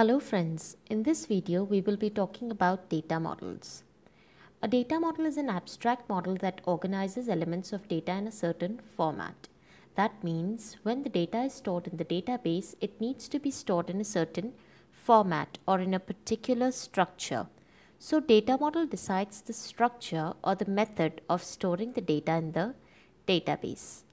Hello friends, in this video we will be talking about data models. A data model is an abstract model that organizes elements of data in a certain format. That means when the data is stored in the database, it needs to be stored in a certain format or in a particular structure. So data model decides the structure or the method of storing the data in the database.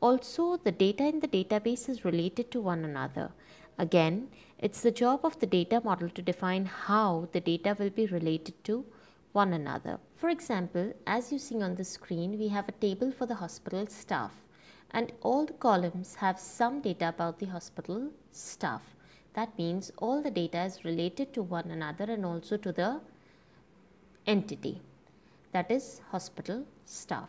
Also, the data in the database is related to one another. Again, it's the job of the data model to define how the data will be related to one another. For example, as you see on the screen, we have a table for the hospital staff and all the columns have some data about the hospital staff. That means all the data is related to one another and also to the entity that is hospital staff.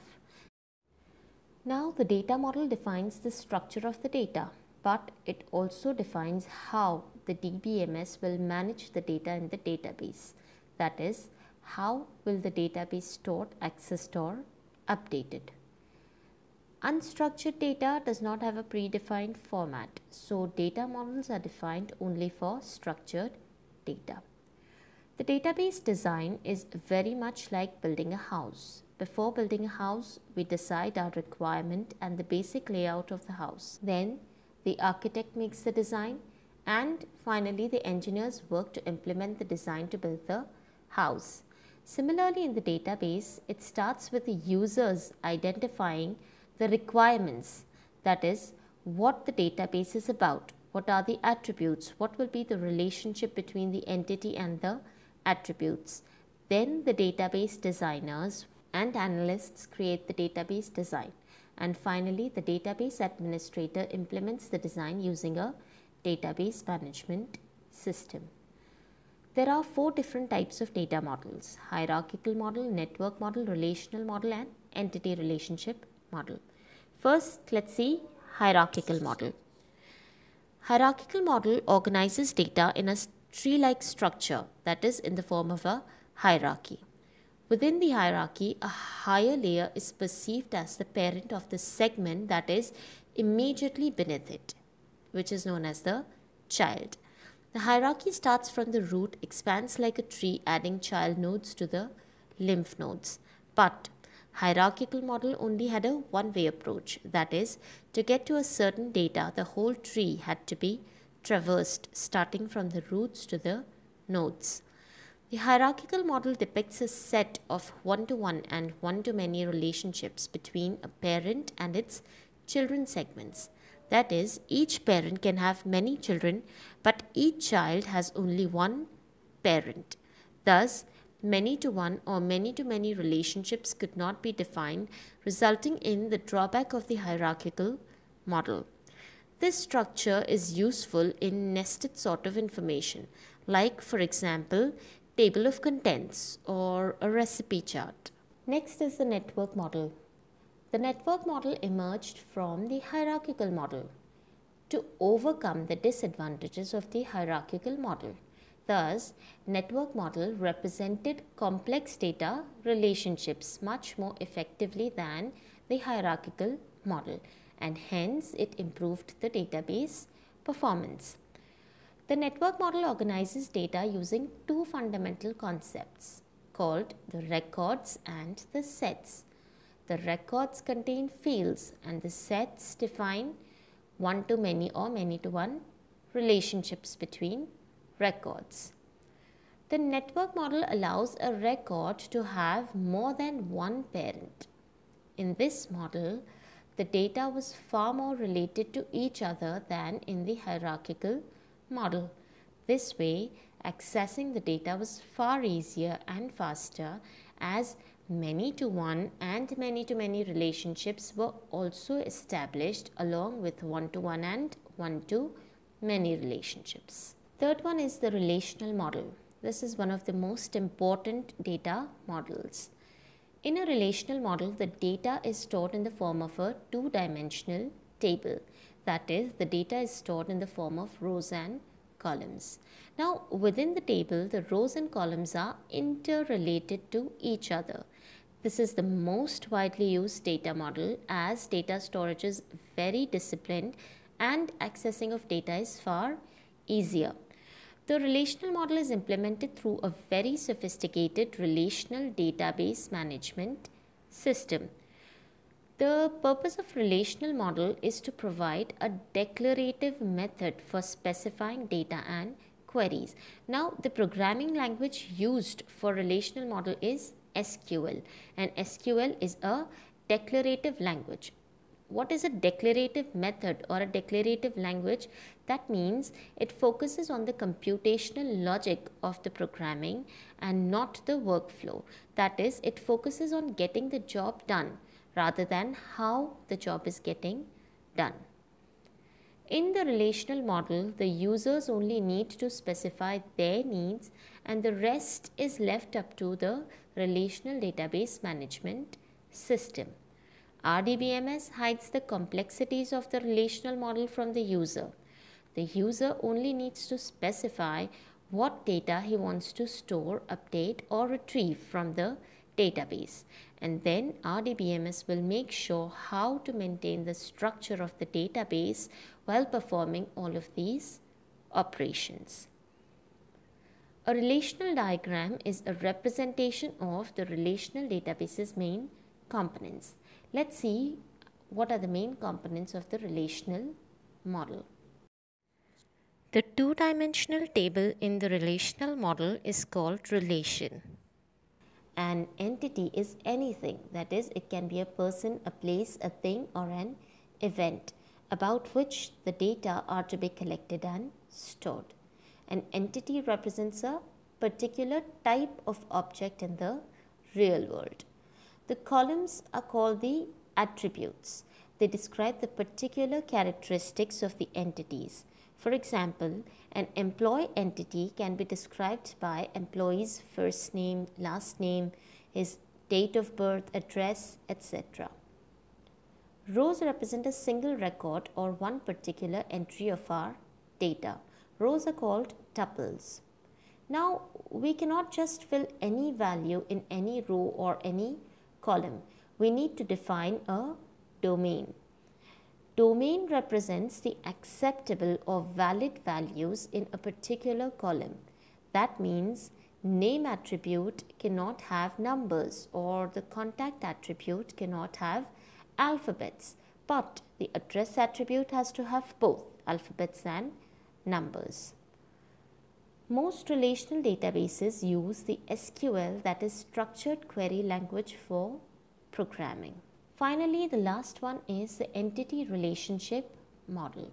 Now the data model defines the structure of the data but it also defines how the DBMS will manage the data in the database. That is, how will the data be stored, accessed or updated? Unstructured data does not have a predefined format, so data models are defined only for structured data. The database design is very much like building a house. Before building a house, we decide our requirement and the basic layout of the house. Then the architect makes the design, and finally, the engineers work to implement the design to build the house. Similarly, in the database, it starts with the users identifying the requirements, that is, what the database is about, what are the attributes, what will be the relationship between the entity and the attributes. Then the database designers and analysts create the database design. And finally, the database administrator implements the design using a database management system. There are four different types of data models, hierarchical model, network model, relational model and entity relationship model. First, let's see hierarchical model. Hierarchical model organizes data in a tree-like structure that is in the form of a hierarchy. Within the hierarchy, a higher layer is perceived as the parent of the segment that is immediately beneath it which is known as the child. The hierarchy starts from the root, expands like a tree, adding child nodes to the lymph nodes. But hierarchical model only had a one-way approach. That is, to get to a certain data, the whole tree had to be traversed, starting from the roots to the nodes. The hierarchical model depicts a set of one-to-one -one and one-to-many relationships between a parent and its children segments. That is, each parent can have many children, but each child has only one parent. Thus, many to one or many to many relationships could not be defined, resulting in the drawback of the hierarchical model. This structure is useful in nested sort of information, like, for example, table of contents or a recipe chart. Next is the network model. The network model emerged from the hierarchical model to overcome the disadvantages of the hierarchical model. Thus, network model represented complex data relationships much more effectively than the hierarchical model and hence it improved the database performance. The network model organizes data using two fundamental concepts called the records and the sets. The records contain fields and the sets define one to many or many to one relationships between records. The network model allows a record to have more than one parent. In this model, the data was far more related to each other than in the hierarchical model. This way, accessing the data was far easier and faster as Many to one and many to many relationships were also established along with one to one and one to many relationships. Third one is the relational model. This is one of the most important data models. In a relational model, the data is stored in the form of a two dimensional table. That is, the data is stored in the form of rows and columns. Now, within the table, the rows and columns are interrelated to each other. This is the most widely used data model as data storage is very disciplined and accessing of data is far easier. The relational model is implemented through a very sophisticated relational database management system. The purpose of relational model is to provide a declarative method for specifying data and queries. Now the programming language used for relational model is SQL and SQL is a declarative language. What is a declarative method or a declarative language? That means it focuses on the computational logic of the programming and not the workflow. That is, it focuses on getting the job done rather than how the job is getting done. In the relational model, the users only need to specify their needs and the rest is left up to the relational database management system. RDBMS hides the complexities of the relational model from the user. The user only needs to specify what data he wants to store, update or retrieve from the database and then RDBMS will make sure how to maintain the structure of the database while performing all of these operations. A relational diagram is a representation of the relational database's main components. Let's see what are the main components of the relational model. The two-dimensional table in the relational model is called relation. An entity is anything, that is, it can be a person, a place, a thing or an event about which the data are to be collected and stored. An entity represents a particular type of object in the real world. The columns are called the attributes. They describe the particular characteristics of the entities. For example, an employee entity can be described by employee's first name, last name, his date of birth, address, etc. Rows represent a single record or one particular entry of our data. Rows are called tuples. Now, we cannot just fill any value in any row or any column. We need to define a domain. Domain represents the acceptable or valid values in a particular column. That means name attribute cannot have numbers or the contact attribute cannot have alphabets, but the address attribute has to have both alphabets and numbers. Most relational databases use the SQL that is structured query language for programming. Finally, the last one is the entity relationship model.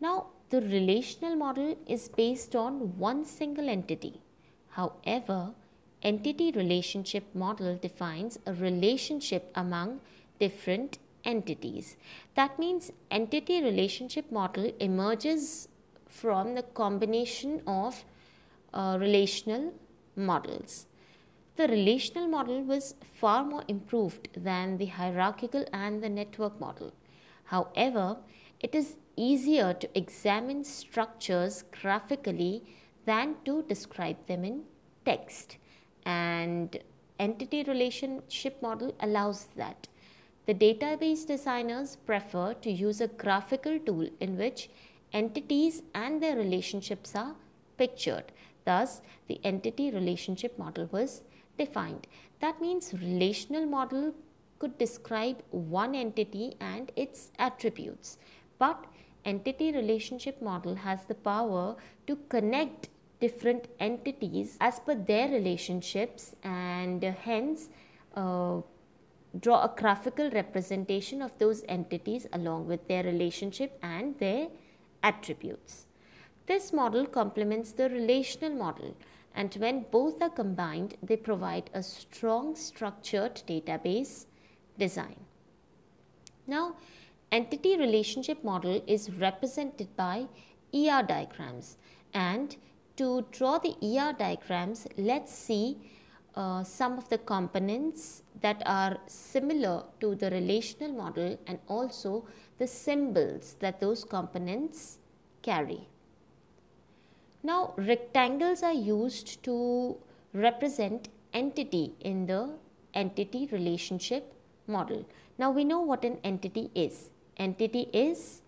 Now, the relational model is based on one single entity. However, entity relationship model defines a relationship among different entities. That means entity relationship model emerges from the combination of uh, relational models. The relational model was far more improved than the hierarchical and the network model. However, it is easier to examine structures graphically than to describe them in text and entity relationship model allows that. The database designers prefer to use a graphical tool in which entities and their relationships are pictured. Thus, the entity relationship model was defined. That means relational model could describe one entity and its attributes. But entity relationship model has the power to connect different entities as per their relationships and hence uh, draw a graphical representation of those entities along with their relationship and their attributes. This model complements the relational model and when both are combined, they provide a strong structured database design. Now, entity relationship model is represented by ER diagrams and to draw the ER diagrams, let's see uh, some of the components that are similar to the relational model and also the symbols that those components carry. Now rectangles are used to represent entity in the entity relationship model. Now we know what an entity is. Entity is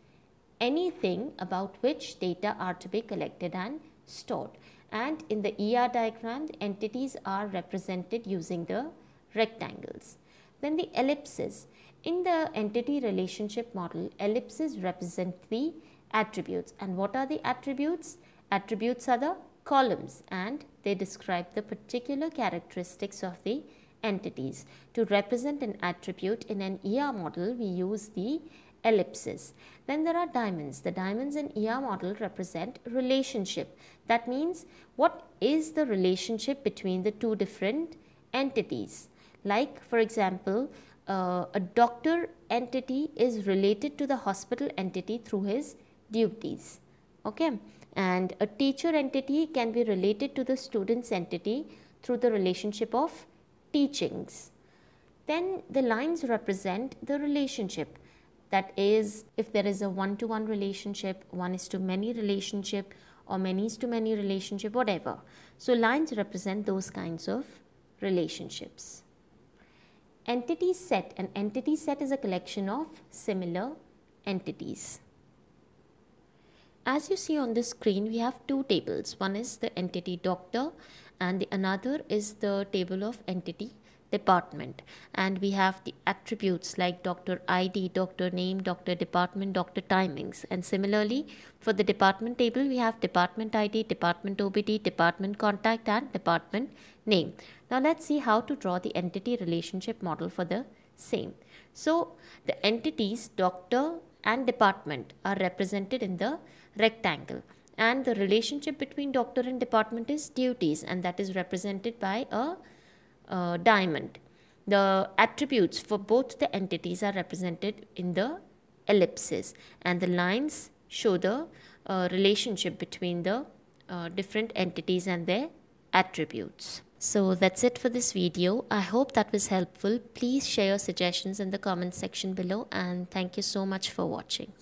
anything about which data are to be collected and stored and in the ER diagram the entities are represented using the rectangles. Then the ellipses. In the entity relationship model, ellipses represent the attributes. And what are the attributes? Attributes are the columns and they describe the particular characteristics of the entities. To represent an attribute in an ER model, we use the ellipses. Then there are diamonds. The diamonds in ER model represent relationship. That means what is the relationship between the two different entities. Like for example, uh, a doctor entity is related to the hospital entity through his duties. Okay. And a teacher entity can be related to the student's entity through the relationship of teachings. Then the lines represent the relationship. That is, if there is a one to one relationship, one is to many relationship, or many is to many relationship, whatever. So lines represent those kinds of relationships. Entity set. An entity set is a collection of similar entities. As you see on the screen, we have two tables. One is the entity doctor and the another is the table of entity department and we have the attributes like doctor ID, doctor name, doctor department, doctor timings and similarly for the department table we have department ID, department OBD, department contact and department name. Now let's see how to draw the entity relationship model for the same. So the entities doctor and department are represented in the rectangle and the relationship between doctor and department is duties and that is represented by a uh, diamond. The attributes for both the entities are represented in the ellipses and the lines show the uh, relationship between the uh, different entities and their attributes. So that's it for this video. I hope that was helpful. Please share your suggestions in the comment section below and thank you so much for watching.